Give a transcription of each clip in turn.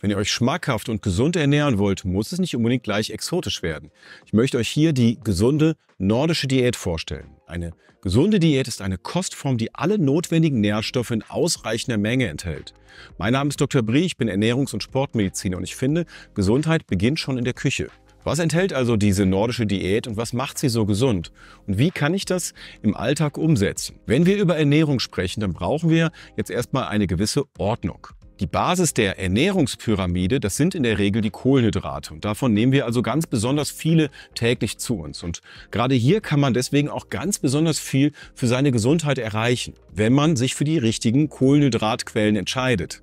Wenn ihr euch schmackhaft und gesund ernähren wollt, muss es nicht unbedingt gleich exotisch werden. Ich möchte euch hier die gesunde nordische Diät vorstellen. Eine gesunde Diät ist eine Kostform, die alle notwendigen Nährstoffe in ausreichender Menge enthält. Mein Name ist Dr. Brie, ich bin Ernährungs- und Sportmediziner und ich finde, Gesundheit beginnt schon in der Küche. Was enthält also diese nordische Diät und was macht sie so gesund? Und wie kann ich das im Alltag umsetzen? Wenn wir über Ernährung sprechen, dann brauchen wir jetzt erstmal eine gewisse Ordnung. Die Basis der Ernährungspyramide, das sind in der Regel die Kohlenhydrate. Und davon nehmen wir also ganz besonders viele täglich zu uns. Und gerade hier kann man deswegen auch ganz besonders viel für seine Gesundheit erreichen, wenn man sich für die richtigen Kohlenhydratquellen entscheidet.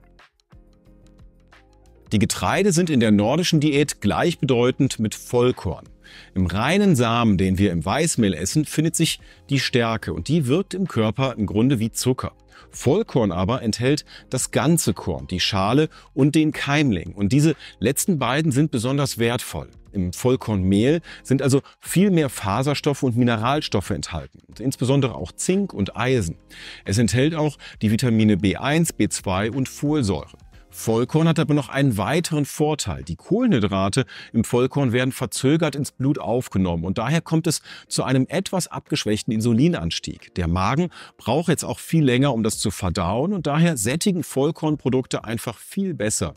Die Getreide sind in der nordischen Diät gleichbedeutend mit Vollkorn. Im reinen Samen, den wir im Weißmehl essen, findet sich die Stärke und die wirkt im Körper im Grunde wie Zucker. Vollkorn aber enthält das ganze Korn, die Schale und den Keimling. Und diese letzten beiden sind besonders wertvoll. Im Vollkornmehl sind also viel mehr Faserstoffe und Mineralstoffe enthalten, insbesondere auch Zink und Eisen. Es enthält auch die Vitamine B1, B2 und Folsäure. Vollkorn hat aber noch einen weiteren Vorteil. Die Kohlenhydrate im Vollkorn werden verzögert ins Blut aufgenommen und daher kommt es zu einem etwas abgeschwächten Insulinanstieg. Der Magen braucht jetzt auch viel länger, um das zu verdauen und daher sättigen Vollkornprodukte einfach viel besser.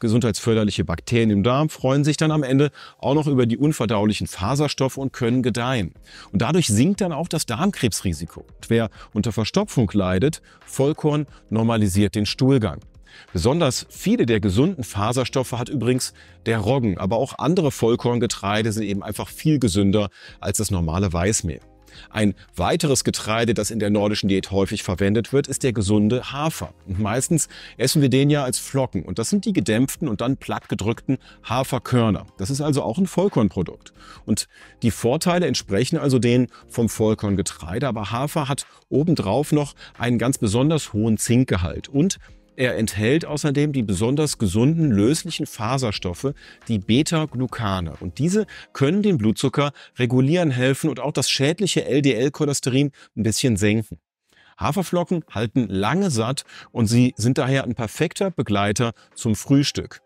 Gesundheitsförderliche Bakterien im Darm freuen sich dann am Ende auch noch über die unverdaulichen Faserstoffe und können gedeihen. Und dadurch sinkt dann auch das Darmkrebsrisiko. Und wer unter Verstopfung leidet, Vollkorn normalisiert den Stuhlgang. Besonders viele der gesunden Faserstoffe hat übrigens der Roggen, aber auch andere Vollkorngetreide sind eben einfach viel gesünder als das normale Weißmehl. Ein weiteres Getreide, das in der nordischen Diät häufig verwendet wird, ist der gesunde Hafer. Und meistens essen wir den ja als Flocken und das sind die gedämpften und dann plattgedrückten Haferkörner. Das ist also auch ein Vollkornprodukt. Und die Vorteile entsprechen also denen vom Vollkorngetreide, aber Hafer hat obendrauf noch einen ganz besonders hohen Zinkgehalt und er enthält außerdem die besonders gesunden löslichen Faserstoffe, die Beta-Glucane. Und diese können den Blutzucker regulieren helfen und auch das schädliche LDL-Cholesterin ein bisschen senken. Haferflocken halten lange satt und sie sind daher ein perfekter Begleiter zum Frühstück.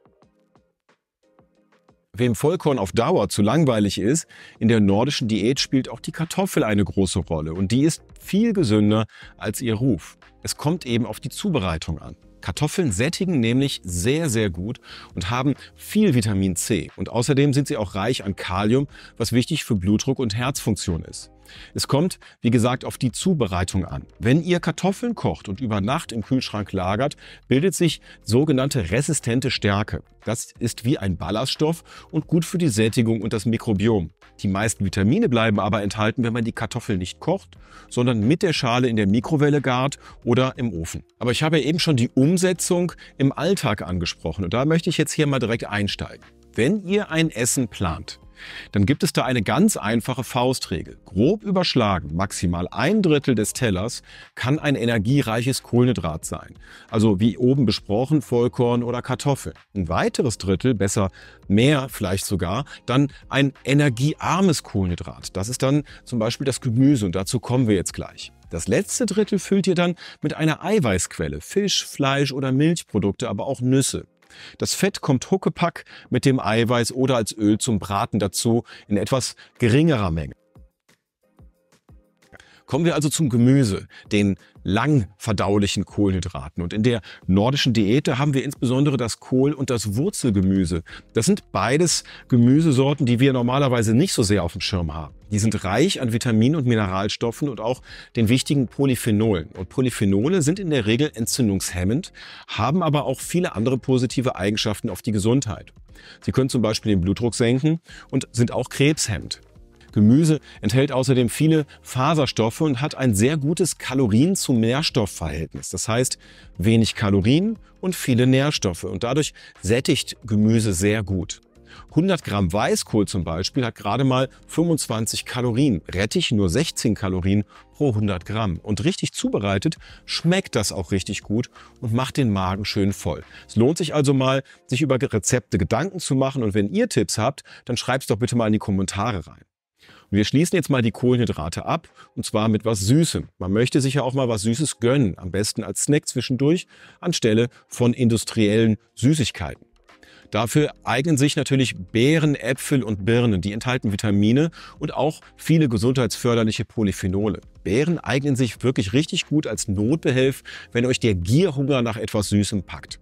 Wem Vollkorn auf Dauer zu langweilig ist, in der nordischen Diät spielt auch die Kartoffel eine große Rolle und die ist viel gesünder als ihr Ruf. Es kommt eben auf die Zubereitung an. Kartoffeln sättigen nämlich sehr, sehr gut und haben viel Vitamin C. Und außerdem sind sie auch reich an Kalium, was wichtig für Blutdruck und Herzfunktion ist. Es kommt, wie gesagt, auf die Zubereitung an. Wenn ihr Kartoffeln kocht und über Nacht im Kühlschrank lagert, bildet sich sogenannte resistente Stärke. Das ist wie ein Ballaststoff und gut für die Sättigung und das Mikrobiom. Die meisten Vitamine bleiben aber enthalten, wenn man die Kartoffeln nicht kocht, sondern mit der Schale in der Mikrowelle gart oder im Ofen. Aber ich habe ja eben schon die Umsetzung im Alltag angesprochen und da möchte ich jetzt hier mal direkt einsteigen. Wenn ihr ein Essen plant, dann gibt es da eine ganz einfache Faustregel. Grob überschlagen, maximal ein Drittel des Tellers kann ein energiereiches Kohlenhydrat sein. Also wie oben besprochen, Vollkorn oder Kartoffel. Ein weiteres Drittel, besser mehr vielleicht sogar, dann ein energiearmes Kohlenhydrat. Das ist dann zum Beispiel das Gemüse und dazu kommen wir jetzt gleich. Das letzte Drittel füllt ihr dann mit einer Eiweißquelle, Fisch, Fleisch oder Milchprodukte, aber auch Nüsse. Das Fett kommt huckepack mit dem Eiweiß oder als Öl zum Braten dazu in etwas geringerer Menge. Kommen wir also zum Gemüse, den lang verdaulichen Kohlenhydraten. Und in der nordischen Diät haben wir insbesondere das Kohl und das Wurzelgemüse. Das sind beides Gemüsesorten, die wir normalerweise nicht so sehr auf dem Schirm haben. Die sind reich an Vitaminen und Mineralstoffen und auch den wichtigen Polyphenolen. Und Polyphenole sind in der Regel entzündungshemmend, haben aber auch viele andere positive Eigenschaften auf die Gesundheit. Sie können zum Beispiel den Blutdruck senken und sind auch krebshemmend. Gemüse enthält außerdem viele Faserstoffe und hat ein sehr gutes Kalorien-zu-Nährstoff-Verhältnis. Das heißt, wenig Kalorien und viele Nährstoffe. Und dadurch sättigt Gemüse sehr gut. 100 Gramm Weißkohl zum Beispiel hat gerade mal 25 Kalorien, Rettich nur 16 Kalorien pro 100 Gramm. Und richtig zubereitet schmeckt das auch richtig gut und macht den Magen schön voll. Es lohnt sich also mal, sich über Rezepte Gedanken zu machen und wenn ihr Tipps habt, dann schreibt es doch bitte mal in die Kommentare rein. Und wir schließen jetzt mal die Kohlenhydrate ab und zwar mit was Süßem. Man möchte sich ja auch mal was Süßes gönnen, am besten als Snack zwischendurch anstelle von industriellen Süßigkeiten. Dafür eignen sich natürlich Beeren, Äpfel und Birnen. Die enthalten Vitamine und auch viele gesundheitsförderliche Polyphenole. Beeren eignen sich wirklich richtig gut als Notbehelf, wenn euch der Gierhunger nach etwas Süßem packt.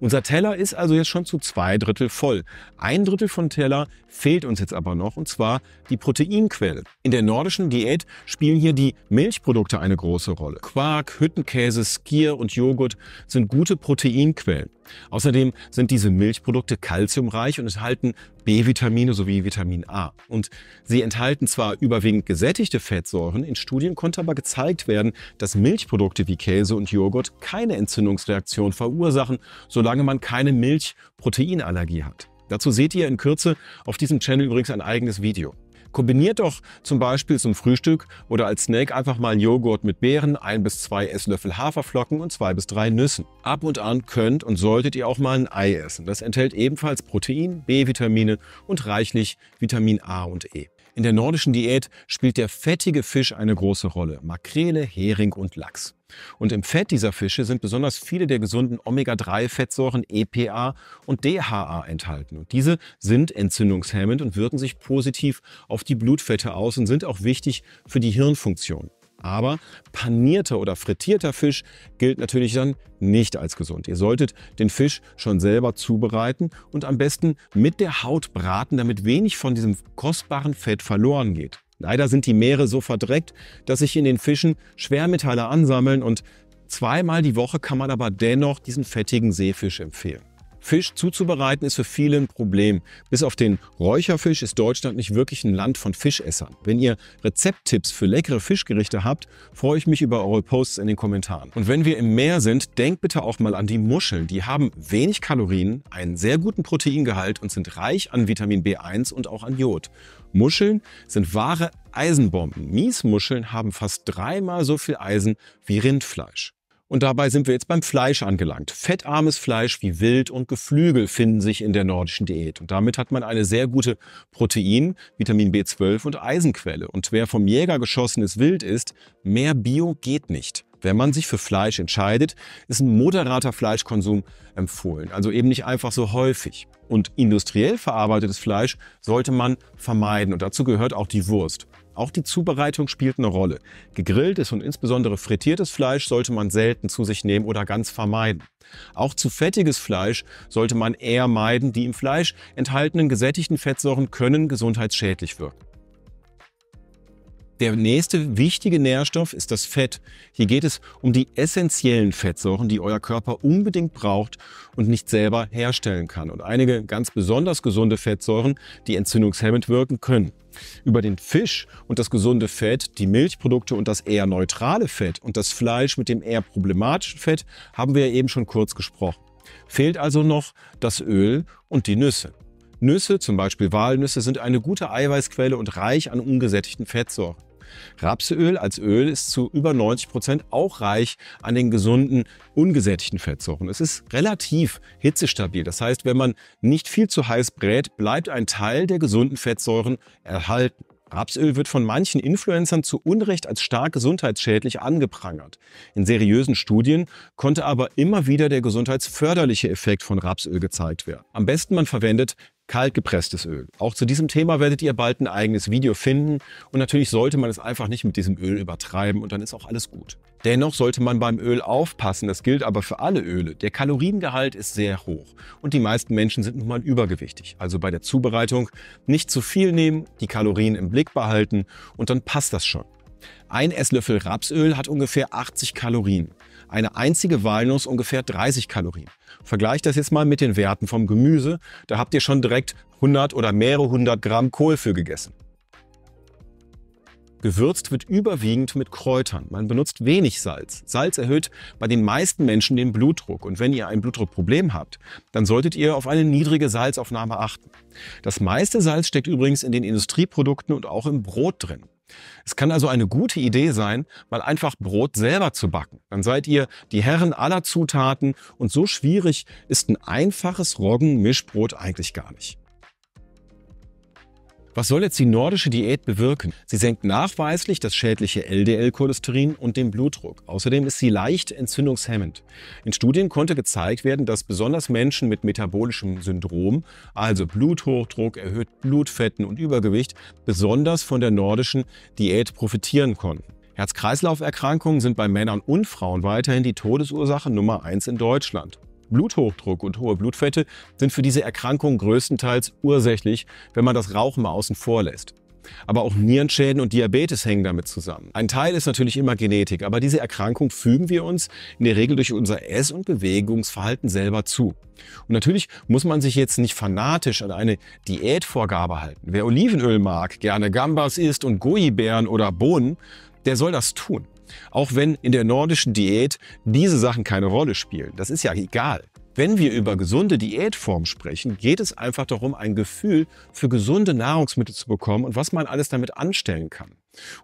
Unser Teller ist also jetzt schon zu zwei Drittel voll. Ein Drittel von Teller fehlt uns jetzt aber noch, und zwar die Proteinquelle. In der nordischen Diät spielen hier die Milchprodukte eine große Rolle. Quark, Hüttenkäse, Skier und Joghurt sind gute Proteinquellen. Außerdem sind diese Milchprodukte kalziumreich und enthalten B-Vitamine sowie Vitamin A. Und sie enthalten zwar überwiegend gesättigte Fettsäuren, in Studien konnte aber gezeigt werden, dass Milchprodukte wie Käse und Joghurt keine Entzündungsreaktion verursachen, sondern solange man keine Milch-Proteinallergie hat. Dazu seht ihr in Kürze auf diesem Channel übrigens ein eigenes Video. Kombiniert doch zum Beispiel zum Frühstück oder als Snack einfach mal Joghurt mit Beeren, ein bis zwei Esslöffel Haferflocken und zwei bis drei Nüssen. Ab und an könnt und solltet ihr auch mal ein Ei essen. Das enthält ebenfalls Protein, B-Vitamine und reichlich Vitamin A und E. In der nordischen Diät spielt der fettige Fisch eine große Rolle. Makrele, Hering und Lachs. Und im Fett dieser Fische sind besonders viele der gesunden Omega-3-Fettsäuren EPA und DHA enthalten. Und diese sind entzündungshemmend und wirken sich positiv auf die Blutfette aus und sind auch wichtig für die Hirnfunktion. Aber panierter oder frittierter Fisch gilt natürlich dann nicht als gesund. Ihr solltet den Fisch schon selber zubereiten und am besten mit der Haut braten, damit wenig von diesem kostbaren Fett verloren geht. Leider sind die Meere so verdreckt, dass sich in den Fischen Schwermetalle ansammeln und zweimal die Woche kann man aber dennoch diesen fettigen Seefisch empfehlen. Fisch zuzubereiten ist für viele ein Problem. Bis auf den Räucherfisch ist Deutschland nicht wirklich ein Land von Fischessern. Wenn ihr Rezepttipps für leckere Fischgerichte habt, freue ich mich über eure Posts in den Kommentaren. Und wenn wir im Meer sind, denkt bitte auch mal an die Muscheln. Die haben wenig Kalorien, einen sehr guten Proteingehalt und sind reich an Vitamin B1 und auch an Jod. Muscheln sind wahre Eisenbomben. Miesmuscheln haben fast dreimal so viel Eisen wie Rindfleisch. Und dabei sind wir jetzt beim Fleisch angelangt. Fettarmes Fleisch wie Wild und Geflügel finden sich in der nordischen Diät. Und damit hat man eine sehr gute Protein, Vitamin B12 und Eisenquelle. Und wer vom Jäger geschossenes Wild ist, mehr Bio geht nicht. Wenn man sich für Fleisch entscheidet, ist ein moderater Fleischkonsum empfohlen. Also eben nicht einfach so häufig. Und industriell verarbeitetes Fleisch sollte man vermeiden. Und dazu gehört auch die Wurst. Auch die Zubereitung spielt eine Rolle. Gegrilltes und insbesondere frittiertes Fleisch sollte man selten zu sich nehmen oder ganz vermeiden. Auch zu fettiges Fleisch sollte man eher meiden. Die im Fleisch enthaltenen gesättigten Fettsäuren können gesundheitsschädlich wirken. Der nächste wichtige Nährstoff ist das Fett. Hier geht es um die essentiellen Fettsäuren, die euer Körper unbedingt braucht und nicht selber herstellen kann. Und einige ganz besonders gesunde Fettsäuren, die entzündungshemmend wirken können. Über den Fisch und das gesunde Fett, die Milchprodukte und das eher neutrale Fett und das Fleisch mit dem eher problematischen Fett haben wir ja eben schon kurz gesprochen. Fehlt also noch das Öl und die Nüsse. Nüsse, zum Beispiel Walnüsse, sind eine gute Eiweißquelle und reich an ungesättigten Fettsäuren. Rapsöl als Öl ist zu über 90 Prozent auch reich an den gesunden, ungesättigten Fettsäuren. Es ist relativ hitzestabil. Das heißt, wenn man nicht viel zu heiß brät, bleibt ein Teil der gesunden Fettsäuren erhalten. Rapsöl wird von manchen Influencern zu Unrecht als stark gesundheitsschädlich angeprangert. In seriösen Studien konnte aber immer wieder der gesundheitsförderliche Effekt von Rapsöl gezeigt werden. Am besten man verwendet kaltgepresstes Öl. Auch zu diesem Thema werdet ihr bald ein eigenes Video finden und natürlich sollte man es einfach nicht mit diesem Öl übertreiben und dann ist auch alles gut. Dennoch sollte man beim Öl aufpassen, das gilt aber für alle Öle. Der Kaloriengehalt ist sehr hoch und die meisten Menschen sind nun mal übergewichtig. Also bei der Zubereitung nicht zu viel nehmen, die Kalorien im Blick behalten und dann passt das schon. Ein Esslöffel Rapsöl hat ungefähr 80 Kalorien. Eine einzige Walnuss ungefähr 30 Kalorien. Vergleicht das jetzt mal mit den Werten vom Gemüse. Da habt ihr schon direkt 100 oder mehrere hundert Gramm Kohl für gegessen. Gewürzt wird überwiegend mit Kräutern. Man benutzt wenig Salz. Salz erhöht bei den meisten Menschen den Blutdruck. Und wenn ihr ein Blutdruckproblem habt, dann solltet ihr auf eine niedrige Salzaufnahme achten. Das meiste Salz steckt übrigens in den Industrieprodukten und auch im Brot drin. Es kann also eine gute Idee sein, mal einfach Brot selber zu backen. Dann seid ihr die Herren aller Zutaten und so schwierig ist ein einfaches Roggenmischbrot eigentlich gar nicht. Was soll jetzt die nordische Diät bewirken? Sie senkt nachweislich das schädliche LDL-Cholesterin und den Blutdruck. Außerdem ist sie leicht entzündungshemmend. In Studien konnte gezeigt werden, dass besonders Menschen mit metabolischem Syndrom, also Bluthochdruck, erhöht Blutfetten und Übergewicht, besonders von der nordischen Diät profitieren konnten. Herz-Kreislauf-Erkrankungen sind bei Männern und Frauen weiterhin die Todesursache Nummer 1 in Deutschland. Bluthochdruck und hohe Blutfette sind für diese Erkrankung größtenteils ursächlich, wenn man das Rauchen mal außen vor lässt. Aber auch Nierenschäden und Diabetes hängen damit zusammen. Ein Teil ist natürlich immer Genetik, aber diese Erkrankung fügen wir uns in der Regel durch unser Ess- und Bewegungsverhalten selber zu. Und natürlich muss man sich jetzt nicht fanatisch an eine Diätvorgabe halten. Wer Olivenöl mag, gerne Gambas isst und Goji-Beeren oder Bohnen, der soll das tun. Auch wenn in der nordischen Diät diese Sachen keine Rolle spielen. Das ist ja egal. Wenn wir über gesunde Diätform sprechen, geht es einfach darum, ein Gefühl für gesunde Nahrungsmittel zu bekommen und was man alles damit anstellen kann.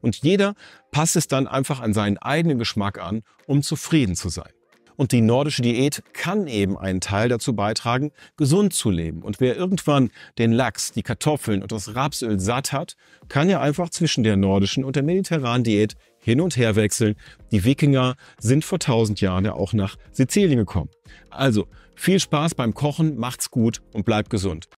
Und jeder passt es dann einfach an seinen eigenen Geschmack an, um zufrieden zu sein. Und die nordische Diät kann eben einen Teil dazu beitragen, gesund zu leben. Und wer irgendwann den Lachs, die Kartoffeln und das Rapsöl satt hat, kann ja einfach zwischen der nordischen und der mediterranen Diät hin und her wechseln. Die Wikinger sind vor 1000 Jahren ja auch nach Sizilien gekommen. Also viel Spaß beim Kochen, macht's gut und bleibt gesund.